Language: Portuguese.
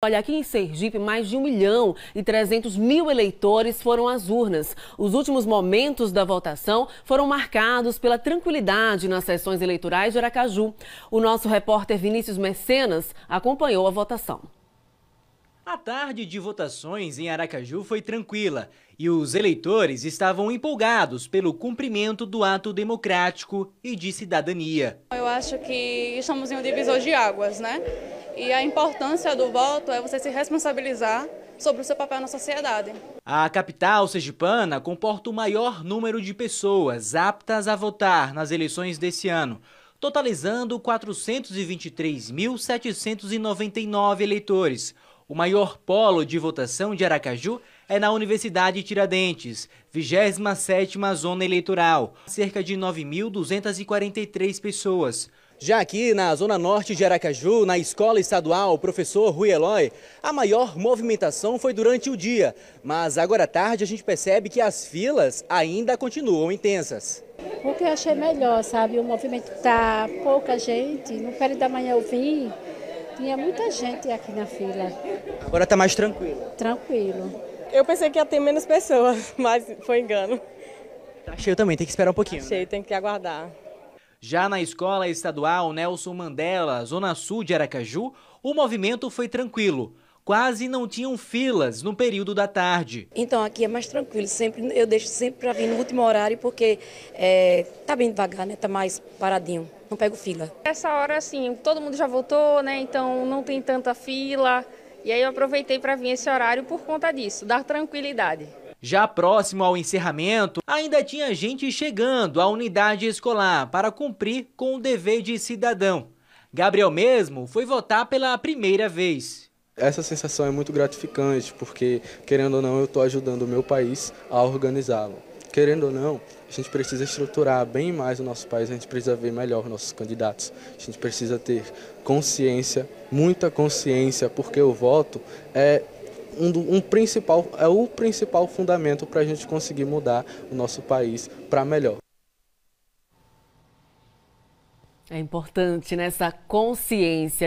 Olha, aqui em Sergipe, mais de 1 milhão e 300 mil eleitores foram às urnas. Os últimos momentos da votação foram marcados pela tranquilidade nas sessões eleitorais de Aracaju. O nosso repórter Vinícius Mecenas acompanhou a votação. A tarde de votações em Aracaju foi tranquila e os eleitores estavam empolgados pelo cumprimento do ato democrático e de cidadania. Eu acho que estamos em um divisor de águas, né? E a importância do voto é você se responsabilizar sobre o seu papel na sociedade. A capital sergipana comporta o maior número de pessoas aptas a votar nas eleições desse ano, totalizando 423.799 eleitores. O maior polo de votação de Aracaju é na Universidade Tiradentes, 27ª zona eleitoral, cerca de 9.243 pessoas. Já aqui na Zona Norte de Aracaju, na Escola Estadual Professor Rui Eloy, a maior movimentação foi durante o dia, mas agora à tarde a gente percebe que as filas ainda continuam intensas. O que eu achei melhor, sabe? O movimento tá pouca gente. No período da manhã eu vim, tinha muita gente aqui na fila. Agora está mais tranquilo? Tranquilo. Eu pensei que ia ter menos pessoas, mas foi engano. Tá cheio também, tem que esperar um pouquinho. Né? Tá cheio, né? tem que aguardar. Já na escola estadual Nelson Mandela, zona sul de Aracaju, o movimento foi tranquilo. Quase não tinham filas no período da tarde. Então aqui é mais tranquilo, sempre eu deixo sempre para vir no último horário porque é, tá bem devagar, né? Tá mais paradinho, não pego fila. Essa hora assim, todo mundo já voltou, né? Então não tem tanta fila. E aí eu aproveitei para vir esse horário por conta disso, dar tranquilidade. Já próximo ao encerramento, ainda tinha gente chegando à unidade escolar para cumprir com o dever de cidadão. Gabriel mesmo foi votar pela primeira vez essa sensação é muito gratificante, porque, querendo ou não, eu estou ajudando o meu país a organizá-lo. Querendo ou não, a gente precisa estruturar bem mais o nosso país, a gente precisa ver melhor nossos candidatos, a gente precisa ter consciência, muita consciência, porque o voto é um, um principal, é o principal fundamento para a gente conseguir mudar o nosso país para melhor. É importante nessa né, consciência.